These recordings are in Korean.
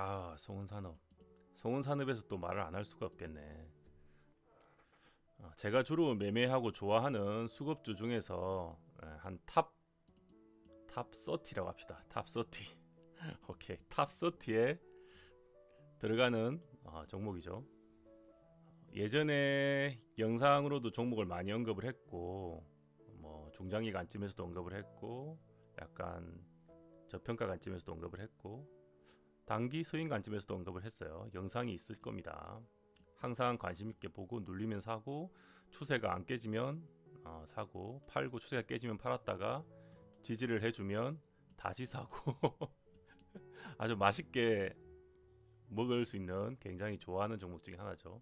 아 송은산업 송은산업에서 또 말을 안 할 수가 없겠네 어, 제가 주로 매매하고 좋아하는 수급주 중에서 예, 한탑탑서티라고 합시다 탑 서티. 오케이 탑서티에 들어가는 어, 종목이죠 예전에 영상으로도 종목을 많이 언급을 했고 뭐 중장기 관점에서도 언급을 했고 약간 저평가 관점에서도 언급을 했고 단기 수익 관점에서도 언급을 했어요. 영상이 있을 겁니다. 항상 관심 있게 보고 눌리면사고 추세가 안 깨지면 어, 사고 팔고 추세가 깨지면 팔았다가 지지를 해주면 다시 사고 아주 맛있게 먹을 수 있는 굉장히 좋아하는 종목 중에 하나죠.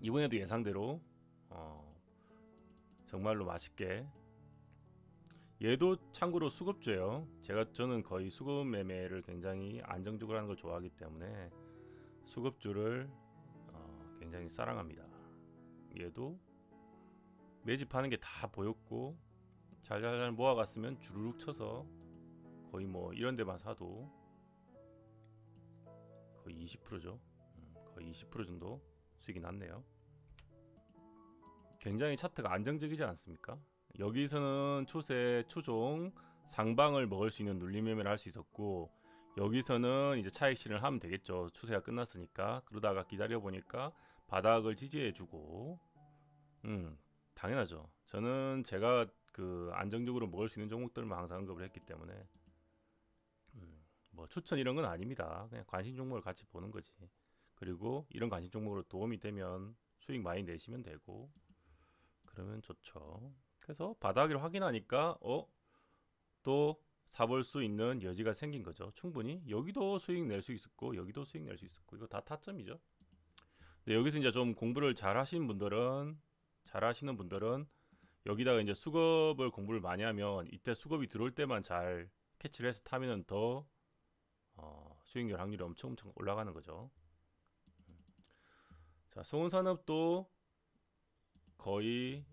이번에도 예상대로 어, 정말로 맛있게 얘도 참고로 수급주예요 제가 저는 거의 수급 매매를 굉장히 안정적으로 하는 걸 좋아하기 때문에 수급주를 어, 굉장히 사랑합니다 얘도 매집하는 게 다 보였고 잘잘잘 모아갔으면 주르륵 쳐서 거의 뭐 이런 데만 사도 거의 20%죠 음, 거의 20% 정도 수익이 났네요 굉장히 차트가 안정적이지 않습니까 여기서는 초세 초종 상방을 먹을 수 있는 눌림매매를 할 수 있었고 여기서는 이제 차익 실을 하면 되겠죠 추세가 끝났으니까 그러다가 기다려 보니까 바닥을 지지해 주고 음 당연하죠 저는 제가 그 안정적으로 먹을 수 있는 종목들만 항상 언급을 했기 때문에 음, 뭐 추천 이런 건 아닙니다 그냥 관심 종목을 같이 보는 거지 그리고 이런 관심 종목으로 도움이 되면 수익 많이 내시면 되고 그러면 좋죠 그래서 바닥을 확인하니까 어? 또 사볼 수 있는 여지가 생긴 거죠. 충분히 여기도 수익 낼 수 있었고 여기도 수익 낼 수 있었고 이거 다 타점이죠. 근데 여기서 이제 좀 공부를 잘하시는 분들은 잘 하시는 분들은 여기다가 이제 수급을 공부를 많이 하면 이때 수급이 들어올 때만 잘 캐치를 해서 타면은 더 어, 수익률 확률이 엄청 엄청 올라가는 거죠. 음. 자, 송은산업도 거의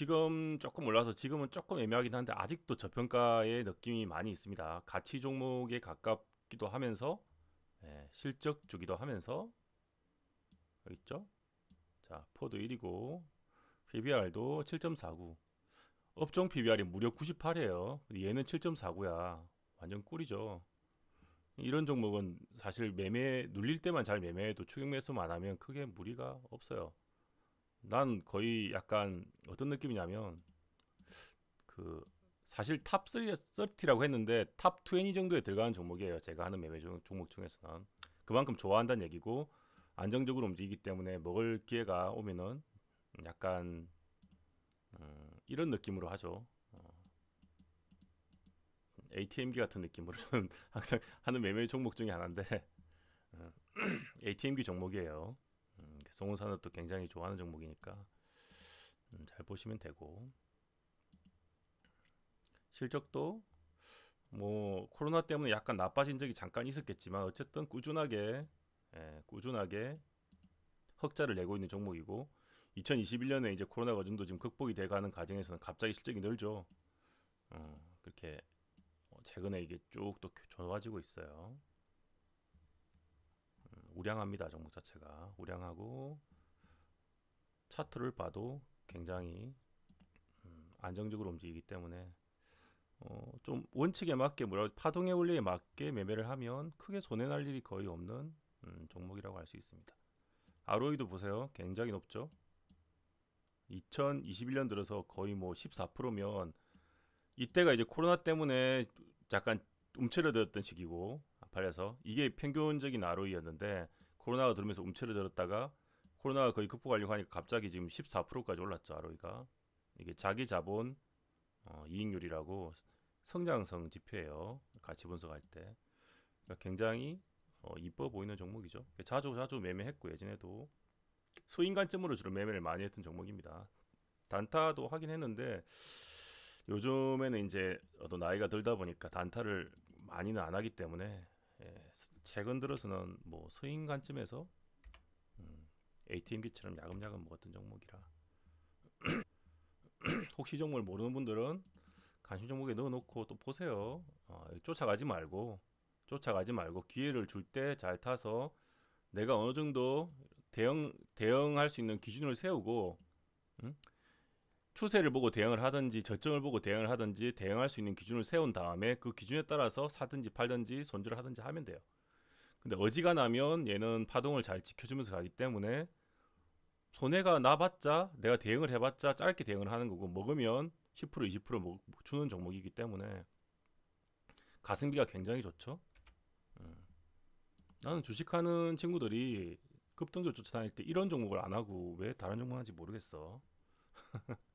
지금 조금 올라서 지금은 조금 애매하긴 한데 아직도 저평가의 느낌이 많이 있습니다. 가치 종목에 가깝기도 하면서 예, 실적 주기도 하면서 여기 있죠? 자, 포드 1이고 PBR도 7.49 업종 PBR이 무려 98이에요. 얘는 7.49야. 완전 꿀이죠. 이런 종목은 사실 매매 눌릴 때만 잘 매매해도 추격 매수만 하면 크게 무리가 없어요. 난 거의 약간 어떤 느낌이냐면 그 사실 탑 30라고 했는데 탑20 정도에 들어가는 종목이에요. 제가 하는 매매 종목 중에서는 그만큼 좋아한다는 얘기고 안정적으로 움직이기 때문에 먹을 기회가 오면은 약간 음, 이런 느낌으로 하죠. 어. ATM기 같은 느낌으로 저는 항상 하는 매매 종목 중에 하나인데 어, ATM기 종목이에요. 성운산업도 굉장히 좋아하는 종목이니까 음, 잘 보시면 되고 실적도 뭐 코로나 때문에 약간 나빠진 적이 잠깐 있었겠지만 어쨌든 꾸준하게 예, 꾸준하게 흑자를 내고 있는 종목이고 2021년에 이제 코로나 과정도 지금 극복이 돼가는 과정에서는 갑자기 실적이 늘죠. 어, 그렇게 뭐 최근에 이게 쭉 또 좋아지고 있어요. 우량합니다. 종목 자체가 우량하고 차트를 봐도 굉장히 음, 안정적으로 움직이기 때문에 어, 좀 원칙에 맞게 뭐라 파동의 원리에 맞게 매매를 하면 크게 손해 날 일이 거의 없는 음, 종목이라고 할 수 있습니다. 아로이도 보세요. 굉장히 높죠. 2021년 들어서 거의 뭐 14%면 이때가 이제 코로나 때문에 약간 움츠려들었던 시기고 팔려서 이게 평균적인 ROE였는데 코로나가 들으면서 움츠러들었다가 코로나가 거의 극복하려고 하니까 갑자기 지금 14%까지 올랐죠 ROE가 이게 자기 자본 어, 이익률이라고 성장성 지표예요 같이 분석할 때 그러니까 굉장히 어, 이뻐 보이는 종목이죠 자주 자주 매매했고 예전에도 소인간점으로 주로 매매를 많이 했던 종목입니다 단타도 하긴 했는데 요즘에는 이제 또 나이가 들다 보니까 단타를 많이는 안 하기 때문에 예, 최근 들어서는 뭐소인 관점에서 음, ATM기처럼 야금야금 먹었던 종목이라 혹시 종목을 모르는 분들은 관심 종목에 넣어놓고 또 보세요. 어, 쫓아가지 말고 쫓아가지 말고 기회를 줄 때 잘 타서 내가 어느 정도 대응 대응할 수 있는 기준을 세우고 음? 추세를 보고 대응을 하든지 저점을 보고 대응을 하든지 대응할 수 있는 기준을 세운 다음에 그 기준에 따라서 사든지 팔든지 손절을 하든지 하면 돼요. 근데 어지간하면 얘는 파동을 잘 지켜주면서 가기 때문에 손해가 나봤자 내가 대응을 해봤자 짧게 대응을 하는 거고 먹으면 10% 20% 먹, 주는 종목이기 때문에 가성비가 굉장히 좋죠. 음. 나는 주식하는 친구들이 급등조 쫓아다닐 때 이런 종목을 안 하고 왜 다른 종목 하는지 모르겠어.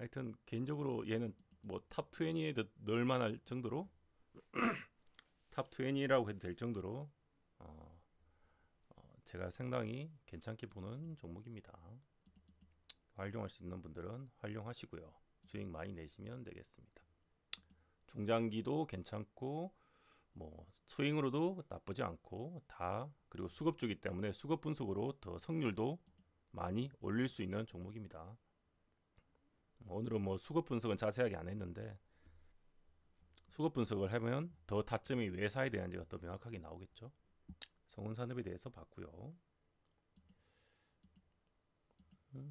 하여튼 개인적으로 얘는 뭐탑 20에 넣을 만할 정도로 탑 20이라고 해도 될 정도로 어, 어, 제가 상당히 괜찮게 보는 종목입니다. 활용할 수 있는 분들은 활용하시고요. 수익 많이 내시면 되겠습니다. 중장기도 괜찮고 뭐 스윙으로도 나쁘지 않고 다 그리고 수급주기 때문에 수급 분석으로 더 성률도 많이 올릴 수 있는 종목입니다. 오늘은 뭐 수급 분석은 자세하게 안 했는데 수급 분석을 하면 더 타점이 왜사에대한지가더 명확하게 나오겠죠. 성운산업에 대해서 봤고요.